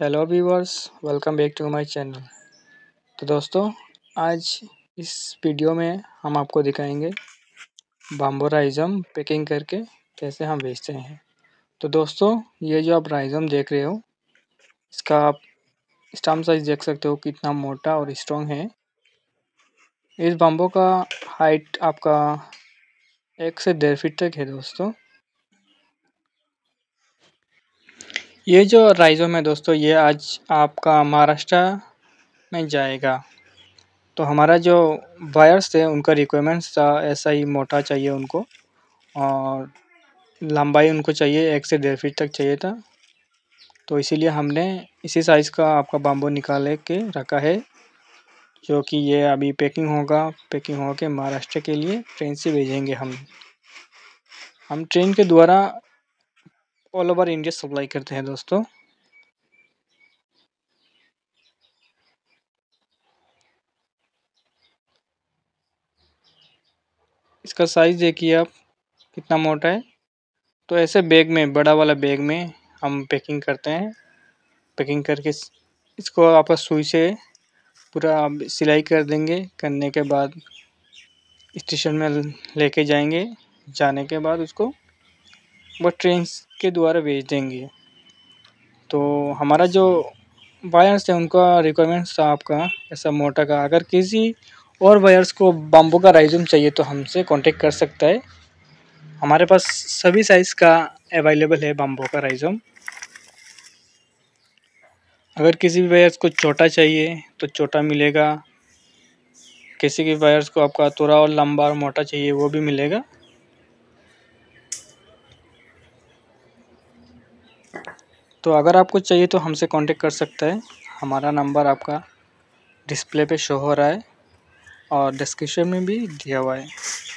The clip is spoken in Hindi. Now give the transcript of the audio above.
hello viewers welcome back to my channel तो दोस्तों आज इस वीडियो में हम आपको दिखाएंगे बाम्बो राइजम पैकिंग करके कैसे हम बेचते हैं तो दोस्तों ये जो आप राइजम देख रहे हो इसका आप स्टाम साइज देख सकते हो कितना मोटा और स्ट्रॉन्ग है इस बाम्बो का हाइट आपका एक से डेढ़ फीट तक है दोस्तों ये जो राइज़ोम है दोस्तों ये आज आपका महाराष्ट्र में जाएगा तो हमारा जो वायर्स थे उनका रिक्वायरमेंट्स था ऐसा ही मोटा चाहिए उनको और लंबाई उनको चाहिए एक से डेढ़ फीट तक चाहिए था तो इसीलिए हमने इसी साइज़ का आपका बाम्बू निकाले के रखा है जो कि ये अभी पैकिंग होगा पैकिंग होकर महाराष्ट्र के लिए ट्रेन से भेजेंगे हम हम ट्रेन के द्वारा ऑल ओवर इंडिया सप्लाई करते हैं दोस्तों इसका साइज़ देखिए आप कितना मोटा है तो ऐसे बैग में बड़ा वाला बैग में हम पैकिंग करते हैं पैकिंग करके इसको आप सुई से पूरा सिलाई कर देंगे करने के बाद स्टेशन में लेके जाएंगे जाने के बाद उसको वह ट्रेन के द्वारा भेज देंगे तो हमारा जो वायर्स है उनका रिक्वायरमेंट्स था आपका ऐसा मोटा का अगर किसी और वायर्स को बाम्बू का राइजूम चाहिए तो हमसे कांटेक्ट कर सकता है हमारे पास सभी साइज़ का अवेलेबल है बाम्बू का राइजूम अगर किसी भी वायर्स को छोटा चाहिए तो छोटा मिलेगा किसी भी वायर्स को आपका थोड़ा और लंबा और मोटा चाहिए वो भी मिलेगा तो अगर आपको चाहिए तो हमसे कांटेक्ट कर सकते हैं हमारा नंबर आपका डिस्प्ले पे शो हो रहा है और डिस्क्रिप्शन में भी दिया हुआ है